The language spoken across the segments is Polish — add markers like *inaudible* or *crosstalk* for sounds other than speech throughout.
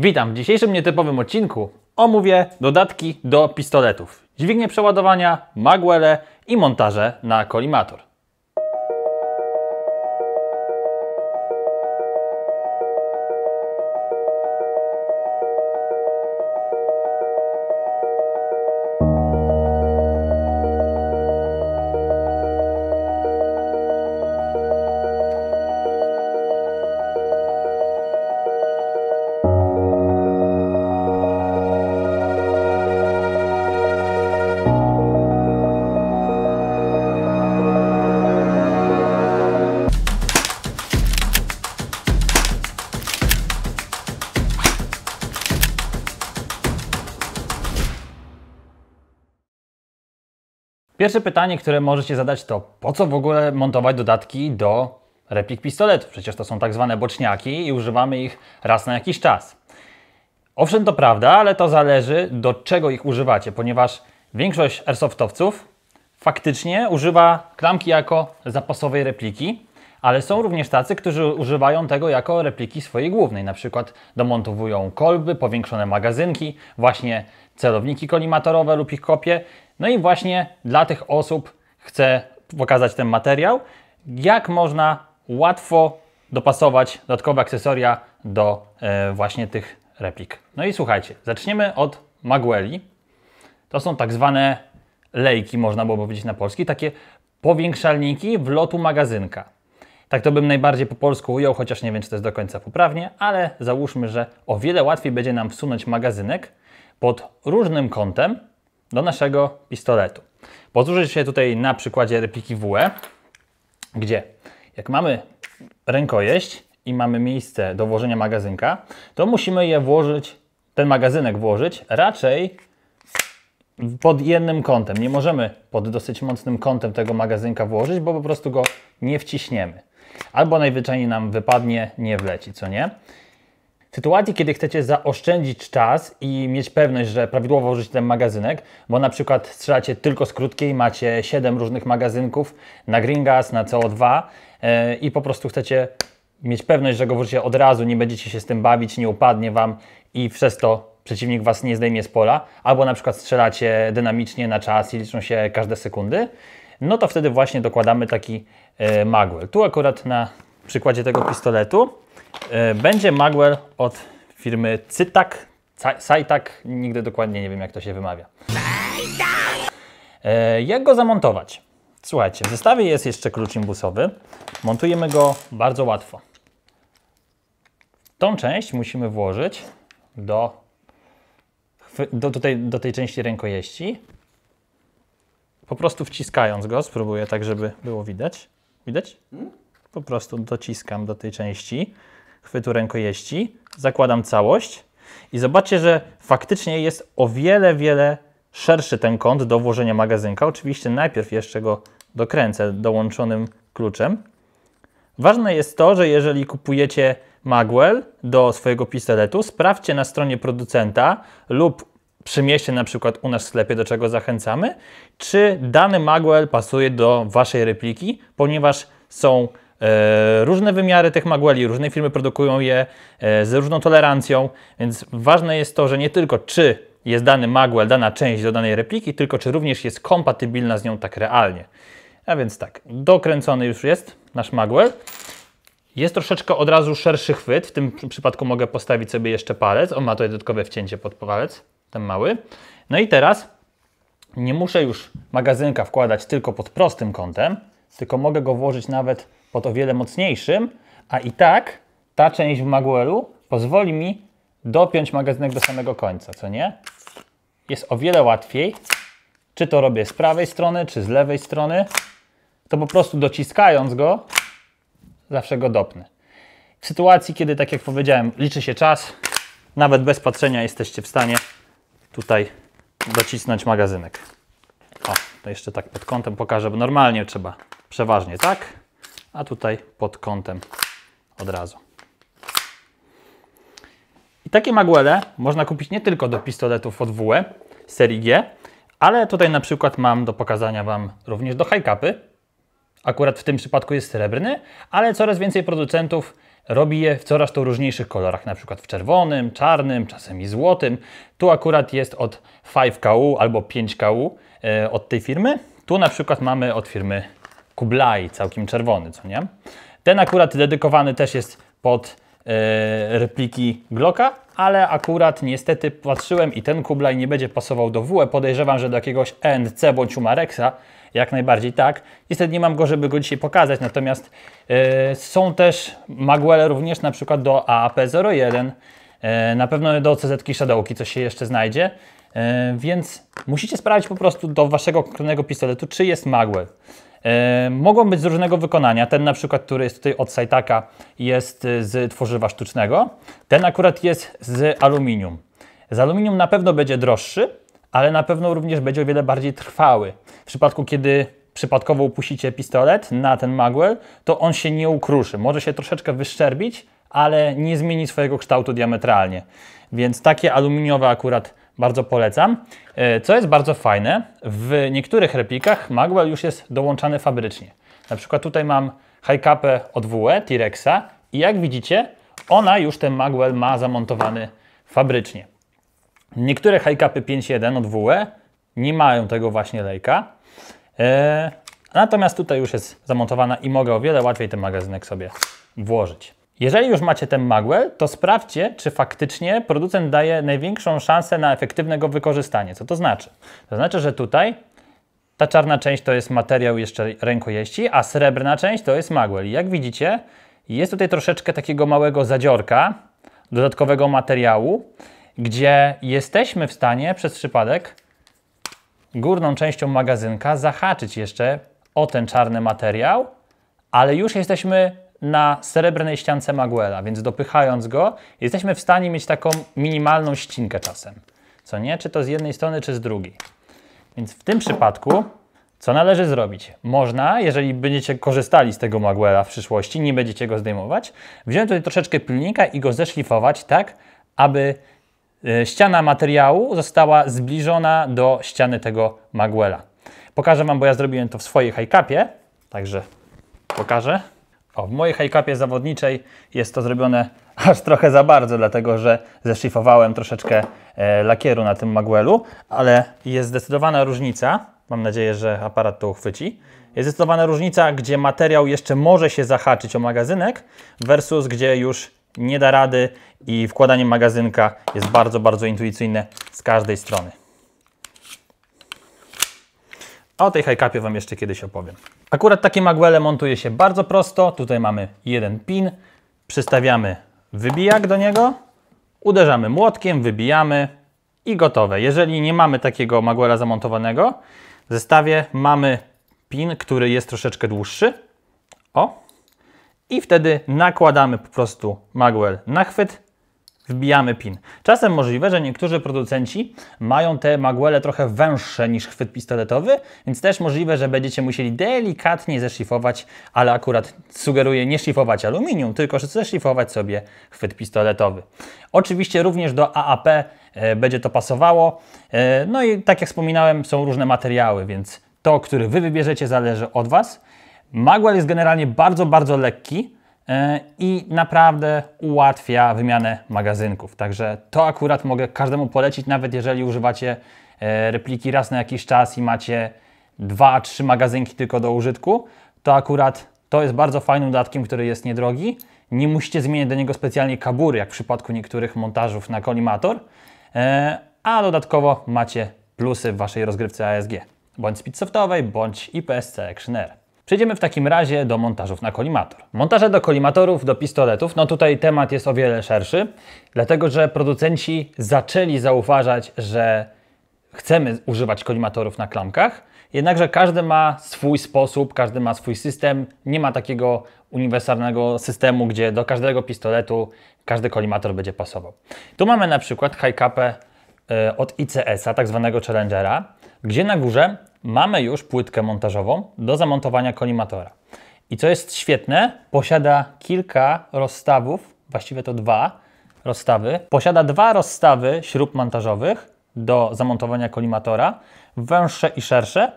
Witam w dzisiejszym nietypowym odcinku. Omówię dodatki do pistoletów, dźwignie przeładowania, magwele i montaże na kolimator. Pierwsze pytanie, które możecie zadać to po co w ogóle montować dodatki do replik pistoletów? Przecież to są tak zwane boczniaki i używamy ich raz na jakiś czas. Owszem, to prawda, ale to zależy do czego ich używacie, ponieważ większość airsoftowców faktycznie używa klamki jako zapasowej repliki, ale są również tacy, którzy używają tego jako repliki swojej głównej. Na przykład domontowują kolby, powiększone magazynki, właśnie celowniki kolimatorowe lub ich kopie. No i właśnie dla tych osób chcę pokazać ten materiał, jak można łatwo dopasować dodatkowe akcesoria do e, właśnie tych replik. No i słuchajcie, zaczniemy od magueli. To są tak zwane lejki, można byłoby powiedzieć na polski, takie powiększalniki w lotu magazynka. Tak to bym najbardziej po polsku ujął, chociaż nie wiem, czy to jest do końca poprawnie, ale załóżmy, że o wiele łatwiej będzie nam wsunąć magazynek pod różnym kątem do naszego pistoletu. Posłużę się tutaj na przykładzie repliki WE, gdzie jak mamy rękojeść i mamy miejsce do włożenia magazynka, to musimy je włożyć, ten magazynek włożyć raczej pod jednym kątem. Nie możemy pod dosyć mocnym kątem tego magazynka włożyć, bo po prostu go nie wciśniemy. Albo najwyżej nam wypadnie, nie wleci, co nie? W sytuacji, kiedy chcecie zaoszczędzić czas i mieć pewność, że prawidłowo użycie ten magazynek, bo na przykład strzelacie tylko z krótkiej, macie 7 różnych magazynków na green gas, na CO2 yy, e, i po prostu chcecie mieć pewność, że go wrzucicie od razu, nie będziecie się z tym bawić, nie upadnie Wam i przez to przeciwnik Was nie zdejmie z pola, albo na przykład strzelacie dynamicznie na czas i liczą się każde sekundy, no to wtedy właśnie dokładamy taki E, Magwell. Tu akurat na przykładzie tego pistoletu e, będzie Magwell od firmy Cytak, Cytak, nigdy dokładnie nie wiem jak to się wymawia. E, jak go zamontować? Słuchajcie, w zestawie jest jeszcze klucz imbusowy. Montujemy go bardzo łatwo. Tą część musimy włożyć do, do, tutaj, do tej części rękojeści. Po prostu wciskając go, spróbuję tak, żeby było widać. Widać? Po prostu dociskam do tej części chwytu rękojeści, zakładam całość i zobaczcie, że faktycznie jest o wiele, wiele szerszy ten kąt do włożenia magazynka. Oczywiście najpierw jeszcze go dokręcę dołączonym kluczem. Ważne jest to, że jeżeli kupujecie Magwell do swojego pistoletu, sprawdźcie na stronie producenta lub przy mieście, na przykład u nas w sklepie, do czego zachęcamy, czy dany magwell pasuje do Waszej repliki, ponieważ są e, różne wymiary tych magwelli, różne firmy produkują je e, z różną tolerancją, więc ważne jest to, że nie tylko czy jest dany magwell, dana część do danej repliki, tylko czy również jest kompatybilna z nią tak realnie. A więc tak, dokręcony już jest nasz magwell. Jest troszeczkę od razu szerszy chwyt, w tym przypadku mogę postawić sobie jeszcze palec, on ma tutaj dodatkowe wcięcie pod palec ten mały. No i teraz nie muszę już magazynka wkładać tylko pod prostym kątem, tylko mogę go włożyć nawet pod o wiele mocniejszym, a i tak ta część w Maguelu pozwoli mi dopiąć magazynek do samego końca, co nie? Jest o wiele łatwiej, czy to robię z prawej strony, czy z lewej strony, to po prostu dociskając go, zawsze go dopnę. W sytuacji, kiedy, tak jak powiedziałem, liczy się czas, nawet bez patrzenia jesteście w stanie tutaj docisnąć magazynek. O, to jeszcze tak pod kątem pokażę, bo normalnie trzeba przeważnie tak, a tutaj pod kątem od razu. I takie maguele można kupić nie tylko do pistoletów od WE serii G, ale tutaj na przykład mam do pokazania Wam również do high capy. Akurat w tym przypadku jest srebrny, ale coraz więcej producentów Robi je w coraz to różniejszych kolorach, na przykład w czerwonym, czarnym, czasem i złotym. Tu akurat jest od 5KU albo 5KU e, od tej firmy. Tu na przykład mamy od firmy Kublai, całkiem czerwony, co nie? Ten akurat dedykowany też jest pod e, repliki Glocka, ale akurat niestety patrzyłem i ten Kublai nie będzie pasował do WE. Podejrzewam, że do jakiegoś NC bądź Umarexa, jak najbardziej tak. Niestety nie mam go, żeby go dzisiaj pokazać, natomiast e, są też Maguele również na przykład do AAP01, yy, e, na pewno do CZ-ki Shadowki, co się jeszcze znajdzie. E, więc musicie sprawdzić po prostu do waszego konkretnego pistoletu, czy jest Maguel. Mogą być z różnego wykonania. Ten na przykład, który jest tutaj od Saitaka, jest z tworzywa sztucznego. Ten akurat jest z aluminium. Z aluminium na pewno będzie droższy, ale na pewno również będzie o wiele bardziej trwały. W przypadku, kiedy przypadkowo upuścicie pistolet na ten magwell, to on się nie ukruszy. Może się troszeczkę wyszczerbić, ale nie zmieni swojego kształtu diametralnie. Więc takie aluminiowe akurat bardzo polecam. E, co jest bardzo fajne, w niektórych replikach magwell już jest dołączany fabrycznie. Na przykład tutaj mam high capę od WE T-Rexa i jak widzicie, ona już ten magwell ma zamontowany fabrycznie. Niektóre high-capy 5.1 od WE nie mają tego właśnie lejka. E, natomiast tutaj już jest zamontowana i mogę o wiele łatwiej ten magazynek sobie włożyć. Jeżeli już macie ten Magwell, to sprawdźcie, czy faktycznie producent daje największą szansę na efektywnego wykorzystanie. Co to znaczy? To znaczy, że tutaj ta czarna część to jest materiał jeszcze rękojeści, a srebrna część to jest Magwell. I jak widzicie, jest tutaj troszeczkę takiego małego zadziorka, dodatkowego materiału gdzie jesteśmy w stanie przez przypadek górną częścią magazynka zahaczyć jeszcze o ten czarny materiał, ale już jesteśmy na srebrnej ściance Maguela, więc dopychając go, jesteśmy w stanie mieć taką minimalną ścinkę czasem. Co nie? Czy to z jednej strony, czy z drugiej. Więc w tym przypadku, co należy zrobić? Można, jeżeli będziecie korzystali z tego Maguela w przyszłości, nie będziecie go zdejmować, wziąć tutaj troszeczkę pilnika i go zeszlifować tak, aby E, ściana materiału została zbliżona do ściany tego Maguela. Pokażę Wam, bo ja zrobiłem to w swojej high-capie, także pokażę. O, w mojej high-capie zawodniczej jest to zrobione *laughs* aż trochę za bardzo, dlatego że zeszlifowałem troszeczkę e, lakieru na tym Maguelu, ale jest zdecydowana różnica. Mam nadzieję, że aparat to uchwyci. Jest zdecydowana różnica, gdzie materiał jeszcze może się zahaczyć o magazynek versus gdzie już nie da rady i wkładanie magazynka jest bardzo, bardzo intuicyjne z każdej strony. A o tej high Wam jeszcze kiedyś opowiem. Akurat takie magwele montuje się bardzo prosto. Tutaj mamy jeden pin, przystawiamy wybijak do niego, uderzamy młotkiem, wybijamy i gotowe. Jeżeli nie mamy takiego magwela zamontowanego, w zestawie mamy pin, który jest troszeczkę dłuższy. O, i wtedy nakładamy po prostu Magwell na chwyt, wbijamy pin. Czasem możliwe, że niektórzy producenci mają te Magwelle trochę węższe niż chwyt pistoletowy, więc też możliwe, że będziecie musieli delikatnie zeszlifować, ale akurat sugeruję nie szlifować aluminium, tylko zeszlifować sobie chwyt pistoletowy. Oczywiście również do AAP e, będzie to pasowało. E, no i tak jak wspominałem, są różne materiały, więc to, który Wy wybierzecie zależy od Was. Magwell jest generalnie bardzo, bardzo lekki e, i naprawdę ułatwia wymianę magazynków. Także to akurat mogę każdemu polecić, nawet jeżeli używacie e, repliki raz na jakiś czas i macie dwa, trzy magazynki tylko do użytku, to akurat to jest bardzo fajnym dodatkiem, który jest niedrogi. Nie musicie zmieniać do niego specjalnie kabury, jak w przypadku niektórych montażów na kolimator, e, a dodatkowo macie plusy w Waszej rozgrywce ASG, bądź speedsoftowej, bądź IPSC Actioner. Przejdziemy w takim razie do montażów na kolimator. Montaże do kolimatorów, do pistoletów, no tutaj temat jest o wiele szerszy, dlatego że producenci zaczęli zauważać, że chcemy używać kolimatorów na klamkach, jednakże każdy ma swój sposób, każdy ma swój system, nie ma takiego uniwersalnego systemu, gdzie do każdego pistoletu każdy kolimator będzie pasował. Tu mamy na przykład high capę e, od ICS-a, tak zwanego Challengera, gdzie na górze mamy już płytkę montażową do zamontowania kolimatora. I co jest świetne, posiada kilka rozstawów, właściwie to dwa rozstawy. Posiada dwa rozstawy śrub montażowych do zamontowania kolimatora, węższe i szersze,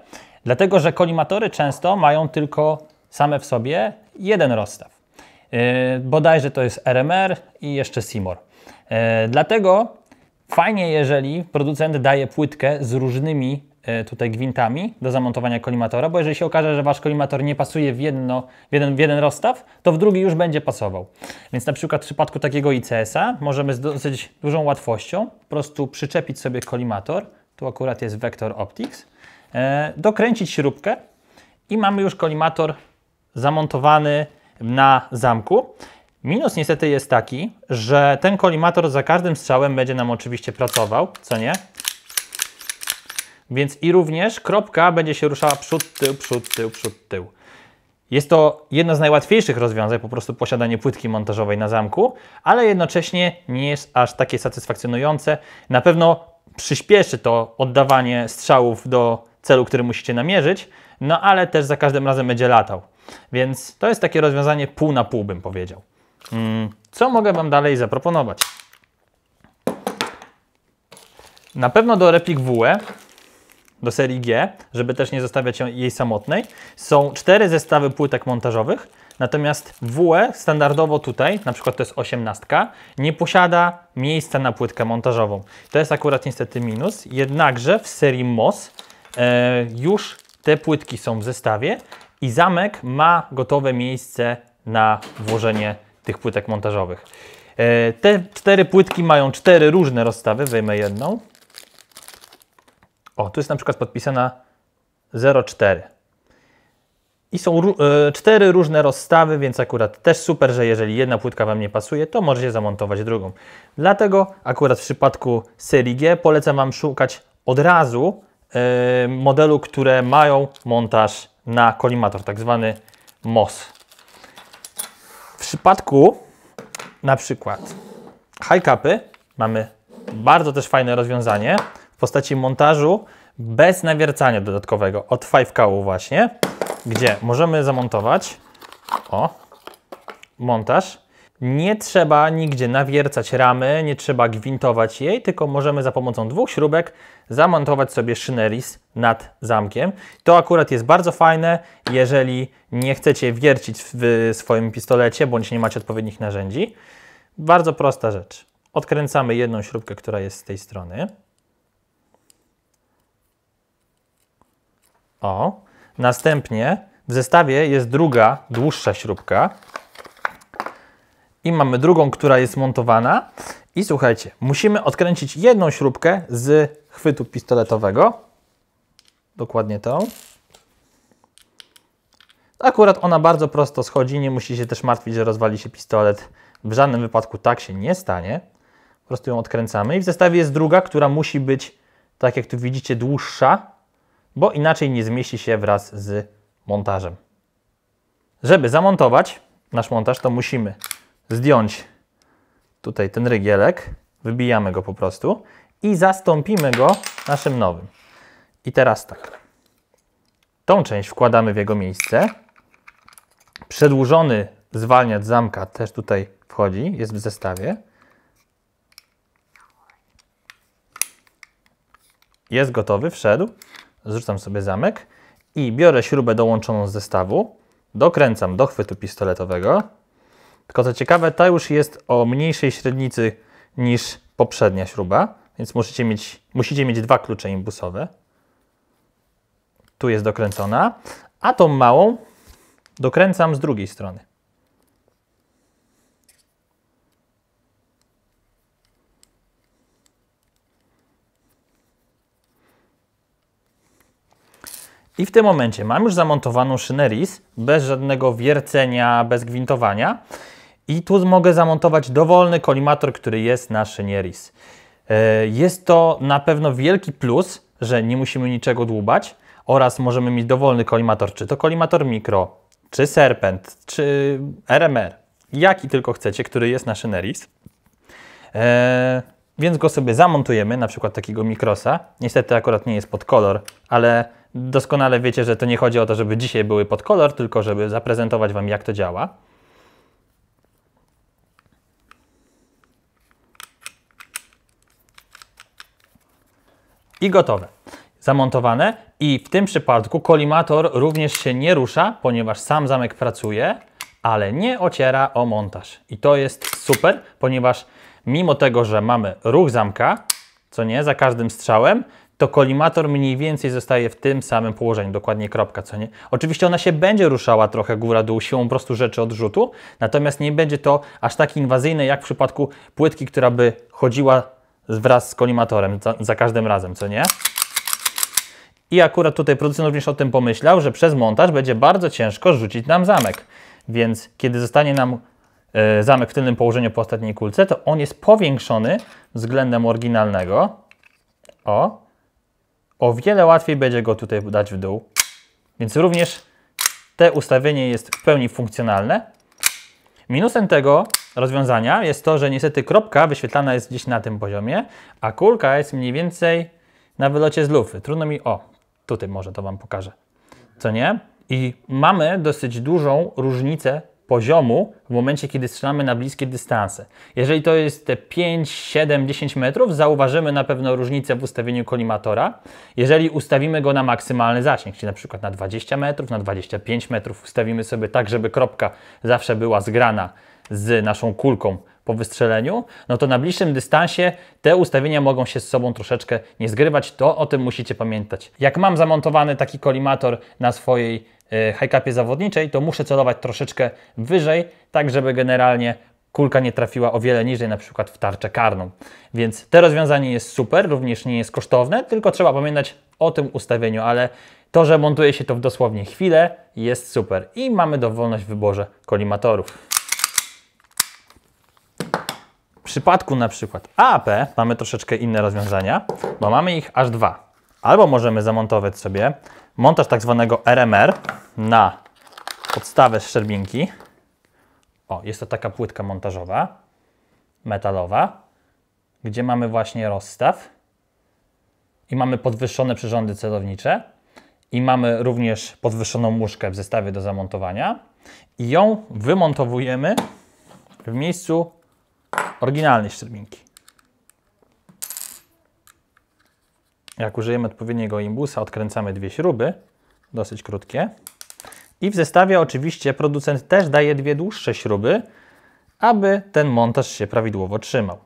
dlatego że kolimatory często mają tylko same w sobie jeden rozstaw. Yy, bodajże to jest RMR i jeszcze Seymour. Yy, dlatego fajnie, jeżeli producent daje płytkę z różnymi E, tutaj gwintami do zamontowania kolimatora, bo jeżeli się okaże, że Wasz kolimator nie pasuje w, jedno, w, jeden, w jeden rozstaw, to w drugi już będzie pasował. Więc na przykład w przypadku takiego ICS-a możemy z dosyć dużą łatwością po prostu przyczepić sobie kolimator, tu akurat jest Vector Optics, e, dokręcić śrubkę i mamy już kolimator zamontowany na zamku. Minus niestety jest taki, że ten kolimator za każdym strzałem będzie nam oczywiście pracował, co nie? Więc i również kropka będzie się ruszała przód, tył, przód, tył, przód, tył. Jest to jedno z najłatwiejszych rozwiązań, po prostu posiadanie płytki montażowej na zamku, ale jednocześnie nie jest aż takie satysfakcjonujące. Na pewno przyspieszy to oddawanie strzałów do celu, który musicie namierzyć, no ale też za każdym razem będzie latał. Więc to jest takie rozwiązanie pół na pół, bym powiedział. Mm, co mogę Wam dalej zaproponować? Na pewno do replik WE do serii G, żeby też nie zostawiać jej samotnej. Są cztery zestawy płytek montażowych, natomiast WE standardowo tutaj, na przykład to jest 18, nie posiada miejsca na płytkę montażową. To jest akurat niestety minus, jednakże w serii MOS e, już te płytki są w zestawie i zamek ma gotowe miejsce na włożenie tych płytek montażowych. E, te cztery płytki mają cztery różne rozstawy, wyjmę jedną. O, tu jest na przykład podpisana 04. I są e, cztery różne rozstawy, więc akurat też super, że jeżeli jedna płytka Wam nie pasuje, to możecie zamontować drugą. Dlatego akurat w przypadku serii G polecam Wam szukać od razu e, modelu, które mają montaż na kolimator, tak zwany MOS. W przypadku na przykład high capy mamy bardzo też fajne rozwiązanie, postaci montażu bez nawiercania dodatkowego od 5 u właśnie, gdzie możemy zamontować o montaż. Nie trzeba nigdzie nawiercać ramy, nie trzeba gwintować jej, tylko możemy za pomocą dwóch śrubek zamontować sobie szyneris nad zamkiem. To akurat jest bardzo fajne, jeżeli nie chcecie wiercić w swoim pistolecie, bądź nie macie odpowiednich narzędzi. Bardzo prosta rzecz. Odkręcamy jedną śrubkę, która jest z tej strony. O. Następnie w zestawie jest druga, dłuższa śrubka. I mamy drugą, która jest montowana. I słuchajcie, musimy odkręcić jedną śrubkę z chwytu pistoletowego. Dokładnie tą. Akurat ona bardzo prosto schodzi, nie musi się też martwić, że rozwali się pistolet. W żadnym wypadku tak się nie stanie. Po prostu ją odkręcamy. I w zestawie jest druga, która musi być, tak jak tu widzicie, dłuższa bo inaczej nie zmieści się wraz z montażem. Żeby zamontować nasz montaż, to musimy zdjąć tutaj ten rygielek, wybijamy go po prostu i zastąpimy go naszym nowym. I teraz tak, tą część wkładamy w jego miejsce. Przedłużony zwalniacz zamka też tutaj wchodzi, jest w zestawie. Jest gotowy, wszedł zrzucam sobie zamek i biorę śrubę dołączoną z zestawu, dokręcam do chwytu pistoletowego. Tylko co ciekawe, ta już jest o mniejszej średnicy niż poprzednia śruba, więc musicie mieć, musicie mieć dwa klucze imbusowe. Tu jest dokręcona, a tą małą dokręcam z drugiej strony. I w tym momencie mam już zamontowaną szynę RIS, bez żadnego wiercenia, bez gwintowania. I tu mogę zamontować dowolny kolimator, który jest na szynie RIS. E, jest to na pewno wielki plus, że nie musimy niczego dłubać oraz możemy mieć dowolny kolimator, czy to kolimator mikro, czy serpent, czy RMR, jaki tylko chcecie, który jest na szynę RIS. E, więc go sobie zamontujemy, na przykład takiego mikrosa. Niestety akurat nie jest pod kolor, ale Doskonale wiecie, że to nie chodzi o to, żeby dzisiaj były pod kolor, tylko żeby zaprezentować Wam, jak to działa. I gotowe. Zamontowane i w tym przypadku kolimator również się nie rusza, ponieważ sam zamek pracuje, ale nie ociera o montaż. I to jest super, ponieważ mimo tego, że mamy ruch zamka, co nie, za każdym strzałem, to kolimator mniej więcej zostaje w tym samym położeniu, dokładnie kropka, co nie? Oczywiście ona się będzie ruszała trochę góra-dół siłą po prostu rzeczy odrzutu, natomiast nie będzie to aż tak inwazyjne jak w przypadku płytki, która by chodziła wraz z kolimatorem za, za każdym razem, co nie? I akurat tutaj producent również o tym pomyślał, że przez montaż będzie bardzo ciężko rzucić nam zamek. Więc kiedy zostanie nam y, zamek w tylnym położeniu po ostatniej kulce, to on jest powiększony względem oryginalnego. O, o wiele łatwiej będzie go tutaj dać w dół. Więc również te ustawienie jest w pełni funkcjonalne. Minusem tego rozwiązania jest to, że niestety kropka wyświetlana jest gdzieś na tym poziomie, a kulka jest mniej więcej na wylocie z lufy. Trudno mi... O, tutaj może to Wam pokażę. Co nie? I mamy dosyć dużą różnicę poziomu w momencie, kiedy strzelamy na bliskie dystanse. Jeżeli to jest te 5, 7, 10 metrów, zauważymy na pewno różnicę w ustawieniu kolimatora. Jeżeli ustawimy go na maksymalny zasięg, czyli na przykład na 20 metrów, na 25 metrów ustawimy sobie tak, żeby kropka zawsze była zgrana z naszą kulką po wystrzeleniu, no to na bliższym dystansie te ustawienia mogą się z sobą troszeczkę nie zgrywać. To o tym musicie pamiętać. Jak mam zamontowany taki kolimator na swojej E, high zawodniczej, to muszę celować troszeczkę wyżej, tak żeby generalnie kulka nie trafiła o wiele niżej, na przykład w tarczę karną. Więc to rozwiązanie jest super, również nie jest kosztowne, tylko trzeba pamiętać o tym ustawieniu, ale to, że montuje się to w dosłownie chwilę, jest super. I mamy dowolność w wyborze kolimatorów. W przypadku na przykład AAP mamy troszeczkę inne rozwiązania, bo mamy ich aż dwa. Albo możemy zamontować sobie montaż tak zwanego RMR na podstawę szczerbinki. O, jest to taka płytka montażowa, metalowa, gdzie mamy właśnie rozstaw i mamy podwyższone przyrządy celownicze i mamy również podwyższoną muszkę w zestawie do zamontowania i ją wymontowujemy w miejscu oryginalnej szczerbinki. Jak użyjemy odpowiedniego imbusa, odkręcamy dwie śruby, dosyć krótkie. I w zestawie oczywiście producent też daje dwie dłuższe śruby, aby ten montaż się prawidłowo trzymał.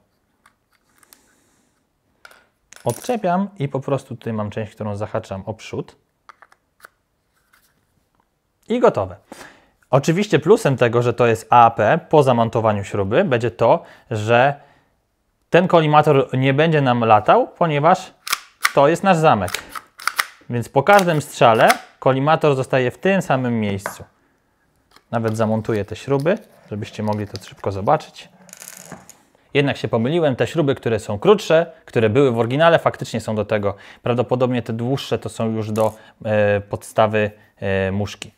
Odczepiam i po prostu tutaj mam część, którą zahaczam o przód. I gotowe. Oczywiście plusem tego, że to jest AAP po zamontowaniu śruby będzie to, że ten kolimator nie będzie nam latał, ponieważ to jest nasz zamek. Więc po każdym strzale kolimator zostaje w tym samym miejscu. Nawet zamontuję te śruby, żebyście mogli to szybko zobaczyć. Jednak się pomyliłem, te śruby, które są krótsze, które były w oryginale, faktycznie są do tego. Prawdopodobnie te dłuższe to są już do e, podstawy e, muszki.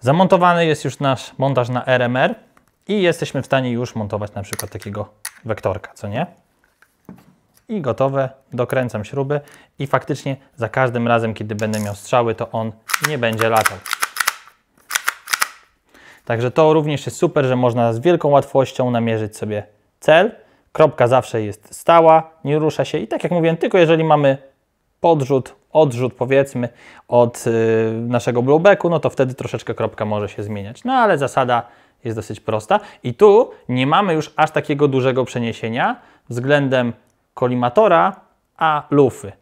Zamontowany jest już nasz montaż na RMR i jesteśmy w stanie już montować na przykład takiego wektorka, co nie? i gotowe, dokręcam śruby i faktycznie za każdym razem, kiedy będę miał strzały, to on nie będzie latał. Także to również jest super, że można z wielką łatwością namierzyć sobie cel. Kropka zawsze jest stała, nie rusza się i tak jak mówiłem, tylko jeżeli mamy podrzut, odrzut powiedzmy od yy, naszego blowbacku, no to wtedy troszeczkę kropka może się zmieniać. No ale zasada jest dosyć prosta i tu nie mamy już aż takiego dużego przeniesienia względem kolimatora, a lufy.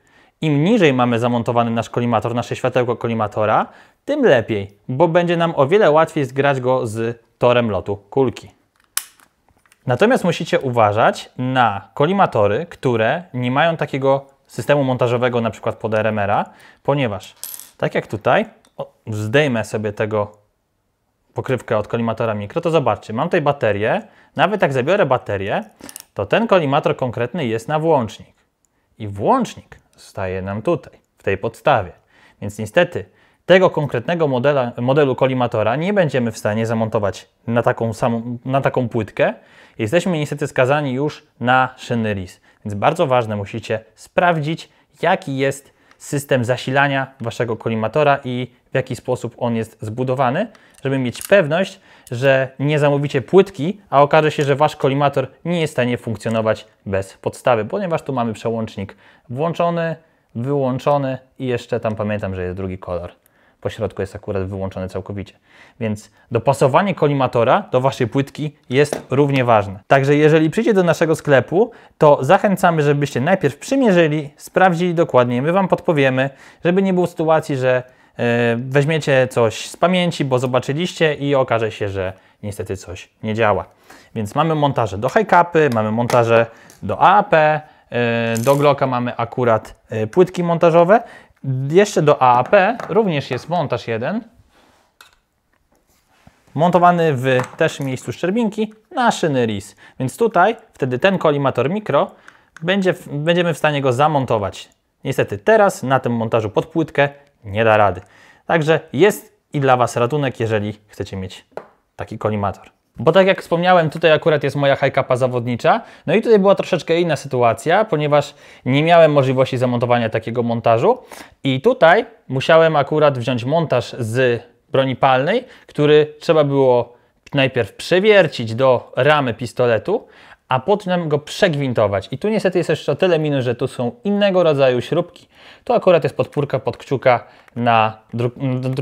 Im niżej mamy zamontowany nasz kolimator, nasze światełko kolimatora, tym lepiej, bo będzie nam o wiele łatwiej zgrać go z torem lotu kulki. Natomiast musicie uważać na kolimatory, które nie mają takiego systemu montażowego na przykład pod RMR-a, ponieważ tak jak tutaj, o, zdejmę sobie tego pokrywkę od kolimatora mikro, to zobaczcie, mam tutaj baterię, nawet jak zabiorę baterię, to ten kolimator konkretny jest na włącznik. I włącznik staje nam tutaj, w tej podstawie. Więc niestety tego konkretnego modela, modelu kolimatora nie będziemy w stanie zamontować na taką, samą, na taką płytkę. Jesteśmy niestety skazani już na szyny RIS. Więc bardzo ważne, musicie sprawdzić, jaki jest system zasilania waszego kolimatora i w jaki sposób on jest zbudowany, żeby mieć pewność, że nie zamówicie płytki, a okaże się, że Wasz kolimator nie jest w stanie funkcjonować bez podstawy, ponieważ tu mamy przełącznik włączony, wyłączony i jeszcze tam pamiętam, że jest drugi kolor. Po środku jest akurat wyłączony całkowicie. Więc dopasowanie kolimatora do Waszej płytki jest równie ważne. Także jeżeli przyjdzie do naszego sklepu, to zachęcamy, żebyście najpierw przymierzyli, sprawdzili dokładnie. My Wam podpowiemy, żeby nie było sytuacji, że E, weźmiecie coś z pamięci, bo zobaczyliście i okaże się, że niestety coś nie działa. Więc mamy montaże do high-capy, mamy montaże do AAP, e, do Glocka mamy akurat e, płytki montażowe. Jeszcze do AAP również jest montaż jeden, montowany w też miejscu szczerbinki na szyny RIS. Więc tutaj wtedy ten kolimator mikro będzie, będziemy w stanie go zamontować. Niestety teraz na tym montażu pod płytkę nie da rady. Także jest i dla Was ratunek, jeżeli chcecie mieć taki kolimator. Bo tak jak wspomniałem, tutaj akurat jest moja high zawodnicza. No i tutaj była troszeczkę inna sytuacja, ponieważ nie miałem możliwości zamontowania takiego montażu. I tutaj musiałem akurat wziąć montaż z broni palnej, który trzeba było najpierw przewiercić do ramy pistoletu, a potem go przegwintować. I tu niestety jest jeszcze o tyle minus, że tu są innego rodzaju śrubki. Tu akurat jest podpórka pod kciuka na,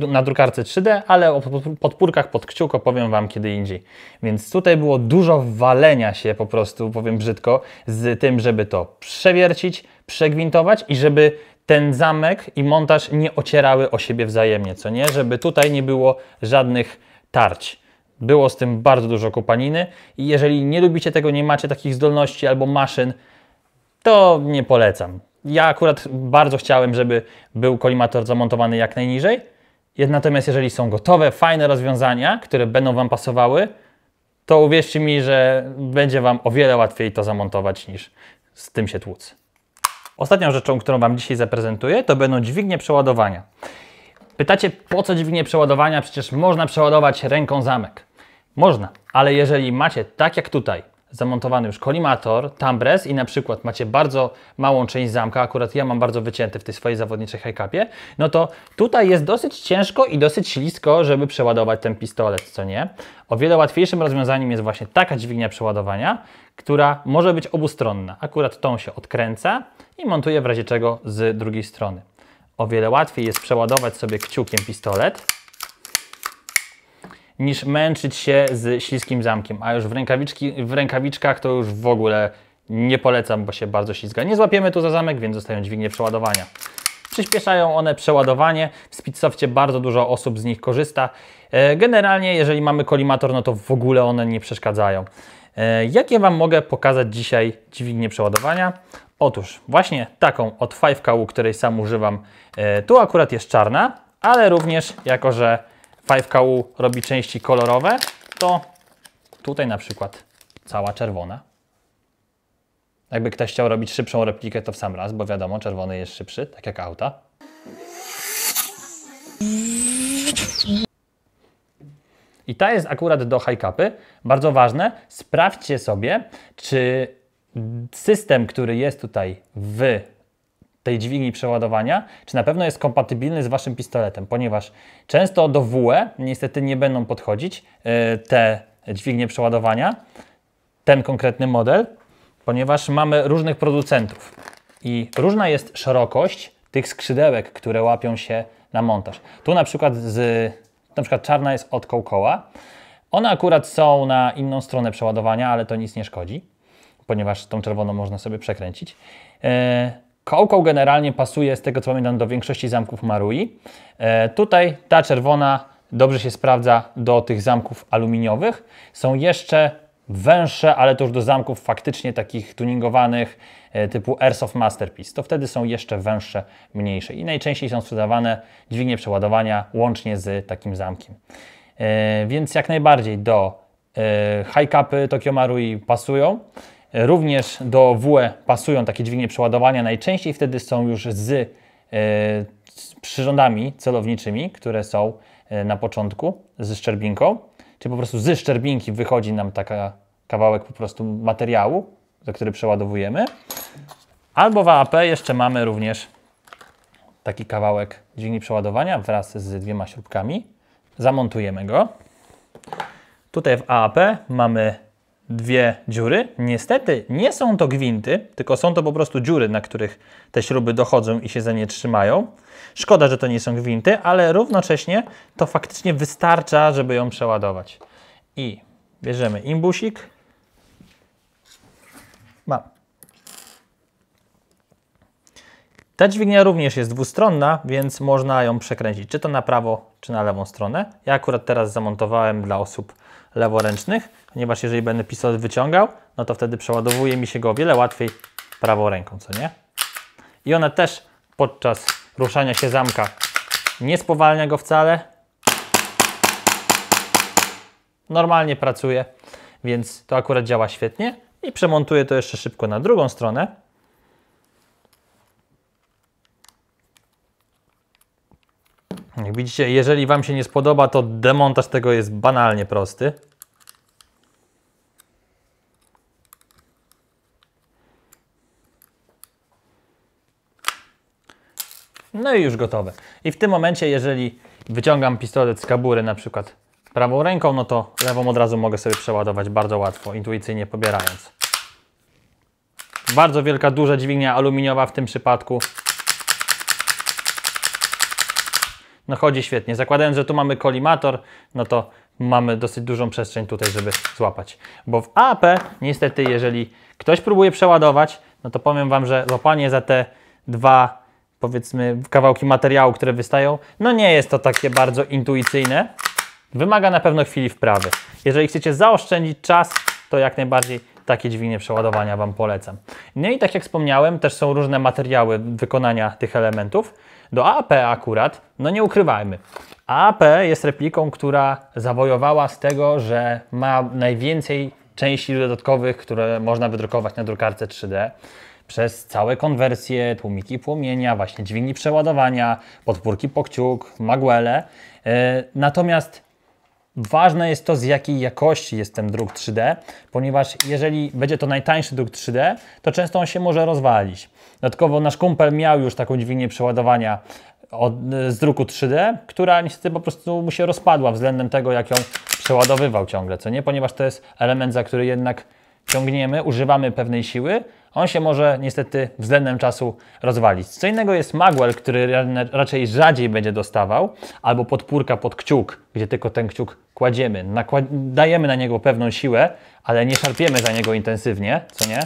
na drukarce 3D, ale o podpórkach pod kciuko powiem Wam kiedy indziej. Więc tutaj było dużo walenia się po prostu, powiem brzydko, z tym, żeby to przewiercić, przegwintować i żeby ten zamek i montaż nie ocierały o siebie wzajemnie, co nie? Żeby tutaj nie było żadnych tarć. Było z tym bardzo dużo kopaniny i jeżeli nie lubicie tego, nie macie takich zdolności albo maszyn, to nie polecam. Ja akurat bardzo chciałem, żeby był kolimator zamontowany jak najniżej, natomiast jeżeli są gotowe, fajne rozwiązania, które będą Wam pasowały, to uwierzcie mi, że będzie Wam o wiele łatwiej to zamontować niż z tym się tłuc. Ostatnią rzeczą, którą Wam dzisiaj zaprezentuję, to będą dźwignie przeładowania. Pytacie, po co dźwignie przeładowania? Przecież można przeładować ręką zamek. Można, ale jeżeli macie, tak jak tutaj, zamontowany już kolimator, tambres i na przykład macie bardzo małą część zamka, akurat ja mam bardzo wycięty w tej swojej zawodniczej hajkapie, no to tutaj jest dosyć ciężko i dosyć ślisko, żeby przeładować ten pistolet, co nie? O wiele łatwiejszym rozwiązaniem jest właśnie taka dźwignia przeładowania, która może być obustronna. Akurat tą się odkręca i montuje w razie czego z drugiej strony. O wiele łatwiej jest przeładować sobie kciukiem pistolet, niż męczyć się z śliskim zamkiem. A już w, rękawiczki, w rękawiczkach to już w ogóle nie polecam, bo się bardzo ślizga. Nie złapiemy tu za zamek, więc zostają dźwignie przeładowania. Przyspieszają one przeładowanie. W Speedsoftie bardzo dużo osób z nich korzysta. E, generalnie, jeżeli mamy kolimator, no to w ogóle one nie przeszkadzają. E, jakie Wam mogę pokazać dzisiaj dźwignię przeładowania? Otóż właśnie taką od 5KU, której sam używam. E, tu akurat jest czarna, ale również jako, że 5KU robi części kolorowe, to tutaj na przykład cała czerwona. Jakby ktoś chciał robić szybszą replikę, to w sam raz, bo wiadomo, czerwony jest szybszy, tak jak auta. I ta jest akurat do high capy. Bardzo ważne, sprawdźcie sobie, czy system, który jest tutaj w tej dźwigni przeładowania, czy na pewno jest kompatybilny z Waszym pistoletem, ponieważ często do WE niestety nie będą podchodzić e, te dźwignie przeładowania, ten konkretny model, ponieważ mamy różnych producentów i różna jest szerokość tych skrzydełek, które łapią się na montaż. Tu na przykład, z, na przykład czarna jest od kołkoła, one akurat są na inną stronę przeładowania, ale to nic nie szkodzi, ponieważ tą czerwoną można sobie przekręcić. E, Kołką generalnie pasuje, z tego co pamiętam, do większości zamków Marui. E, tutaj ta czerwona dobrze się sprawdza do tych zamków aluminiowych. Są jeszcze węższe, ale to już do zamków faktycznie takich tuningowanych e, typu Airsoft Masterpiece. To wtedy są jeszcze węższe, mniejsze i najczęściej są sprzedawane dźwignie przeładowania łącznie z takim zamkiem. E, więc jak najbardziej do e, high capy Tokio Marui pasują. Również do WE pasują takie dźwignie przeładowania, najczęściej wtedy są już z, e, z przyrządami celowniczymi, które są e, na początku ze szczerbinką, czyli po prostu ze szczerbinki wychodzi nam taka kawałek po prostu materiału, za który przeładowujemy. Albo w AAP jeszcze mamy również taki kawałek dźwigni przeładowania wraz z dwiema śrubkami. Zamontujemy go. Tutaj w AAP mamy dwie dziury. Niestety nie są to gwinty, tylko są to po prostu dziury, na których te śruby dochodzą i się za nie trzymają. Szkoda, że to nie są gwinty, ale równocześnie to faktycznie wystarcza, żeby ją przeładować. I bierzemy imbusik. Mam. Ta dźwignia również jest dwustronna, więc można ją przekręcić czy to na prawo, czy na lewą stronę. Ja akurat teraz zamontowałem dla osób leworęcznych, ponieważ jeżeli będę pistolet wyciągał, no to wtedy przeładowuje mi się go o wiele łatwiej prawą ręką, co nie? I one też podczas ruszania się zamka nie spowalnia go wcale. Normalnie pracuje, więc to akurat działa świetnie. I przemontuję to jeszcze szybko na drugą stronę. Jak widzicie, jeżeli Wam się nie spodoba, to demontaż tego jest banalnie prosty. No i już gotowe. I w tym momencie, jeżeli wyciągam pistolet z kabury na przykład prawą ręką, no to lewą od razu mogę sobie przeładować bardzo łatwo, intuicyjnie pobierając. Bardzo wielka, duża dźwignia aluminiowa w tym przypadku. No chodzi świetnie. Zakładając, że tu mamy kolimator, no to mamy dosyć dużą przestrzeń tutaj, żeby złapać. Bo w AP niestety, jeżeli ktoś próbuje przeładować, no to powiem Wam, że łapanie za te dwa, powiedzmy, kawałki materiału, które wystają, no nie jest to takie bardzo intuicyjne. Wymaga na pewno chwili wprawy. Jeżeli chcecie zaoszczędzić czas, to jak najbardziej takie dźwignie przeładowania Wam polecam. No i tak jak wspomniałem, też są różne materiały wykonania tych elementów. Do AP akurat, no nie ukrywajmy, AP jest repliką, która zawojowała z tego, że ma najwięcej części dodatkowych, które można wydrukować na drukarce 3D przez całe konwersje, tłumiki płomienia, właśnie dźwigni przeładowania, podpórki pokciuk, kciuk, e, Natomiast Ważne jest to, z jakiej jakości jest ten druk 3D, ponieważ jeżeli będzie to najtańszy druk 3D, to często on się może rozwalić. Dodatkowo nasz kumpel miał już taką dźwignię przeładowania od, z druku 3D, która niestety po prostu mu się rozpadła względem tego, jak ją przeładowywał ciągle, co nie? Ponieważ to jest element, za który jednak ciągniemy, używamy pewnej siły, on się może niestety względem czasu rozwalić. Co innego jest magwell, który raczej rzadziej będzie dostawał, albo podpórka pod kciuk, gdzie tylko ten kciuk kładziemy, dajemy na niego pewną siłę, ale nie szarpiemy za niego intensywnie, co nie?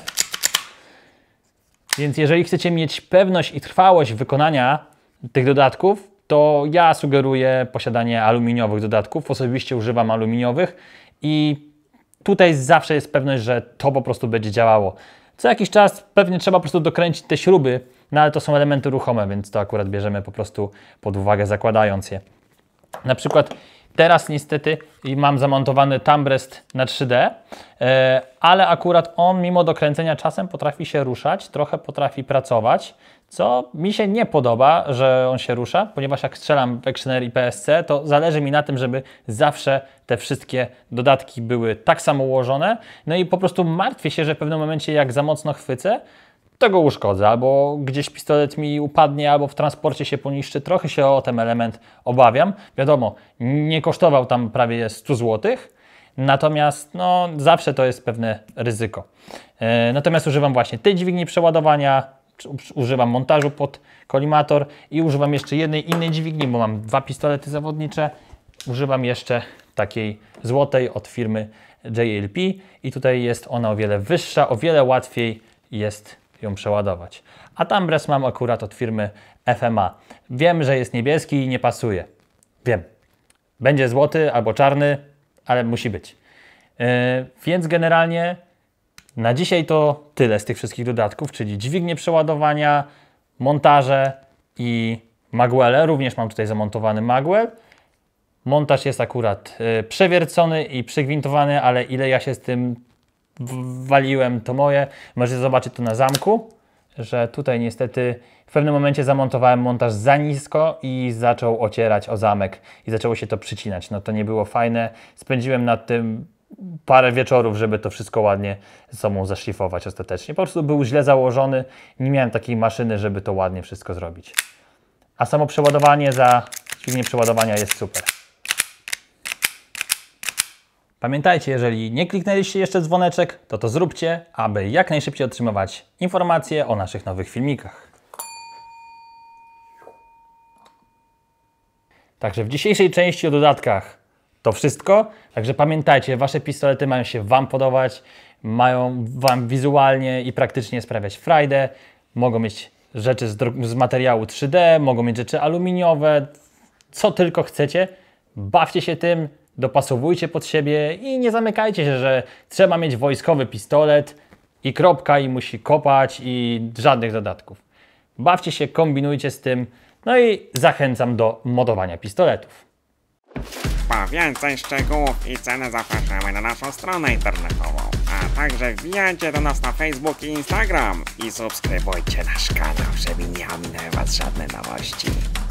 Więc jeżeli chcecie mieć pewność i trwałość wykonania tych dodatków, to ja sugeruję posiadanie aluminiowych dodatków. Osobiście używam aluminiowych i tutaj zawsze jest pewność, że to po prostu będzie działało. Co jakiś czas pewnie trzeba po prostu dokręcić te śruby, no ale to są elementy ruchome, więc to akurat bierzemy po prostu pod uwagę zakładając je. Na przykład Teraz niestety mam zamontowany Tambrest na 3D, e, ale akurat on mimo dokręcenia czasem potrafi się ruszać, trochę potrafi pracować, co mi się nie podoba, że on się rusza, ponieważ jak strzelam w Actioner i PSC, to zależy mi na tym, żeby zawsze te wszystkie dodatki były tak samo ułożone. No i po prostu martwię się, że w pewnym momencie jak za mocno chwycę, to go uszkodzę, albo gdzieś pistolet mi upadnie, albo w transporcie się poniszczy. Trochę się o ten element obawiam. Wiadomo, nie kosztował tam prawie 100 zł, natomiast no, zawsze to jest pewne ryzyko. E, natomiast używam właśnie tej dźwigni przeładowania, używam montażu pod kolimator i używam jeszcze jednej innej dźwigni, bo mam dwa pistolety zawodnicze. Używam jeszcze takiej złotej od firmy JLP i tutaj jest ona o wiele wyższa, o wiele łatwiej jest ją przeładować. A tambres mam akurat od firmy FMA. Wiem, że jest niebieski i nie pasuje. Wiem. Będzie złoty albo czarny, ale musi być. Yy, więc generalnie na dzisiaj to tyle z tych wszystkich dodatków, czyli dźwignie przeładowania, montaże i magwele. Również mam tutaj zamontowany magwell. Montaż jest akurat yy, przewiercony i przygwintowany, ale ile ja się z tym waliłem to moje. Możecie zobaczyć to na zamku, że tutaj niestety w pewnym momencie zamontowałem montaż za nisko i zaczął ocierać o zamek i zaczęło się to przycinać. No to nie było fajne. Spędziłem nad tym parę wieczorów, żeby to wszystko ładnie ze sobą zaszlifować ostatecznie. Po prostu był źle założony, nie miałem takiej maszyny, żeby to ładnie wszystko zrobić. A samo przeładowanie za dźwignię przeładowania jest super. Pamiętajcie, jeżeli nie kliknęliście jeszcze dzwoneczek, to to zróbcie, aby jak najszybciej otrzymywać informacje o naszych nowych filmikach. Także w dzisiejszej części o dodatkach to wszystko. Także pamiętajcie, Wasze pistolety mają się Wam podobać, mają Wam wizualnie i praktycznie sprawiać frajdę. Mogą mieć rzeczy z, z materiału 3D, mogą mieć rzeczy aluminiowe, co tylko chcecie. Bawcie się tym, Dopasowujcie pod siebie i nie zamykajcie się, że trzeba mieć wojskowy pistolet i kropka i musi kopać i żadnych dodatków. Bawcie się, kombinujcie z tym. No i zachęcam do modowania pistoletów. Po więcej szczegółów i ceny zapraszamy na naszą stronę internetową, a także wbijajcie do nas na Facebook i Instagram i subskrybujcie nasz kanał, żeby nie ominęły Was żadne nowości.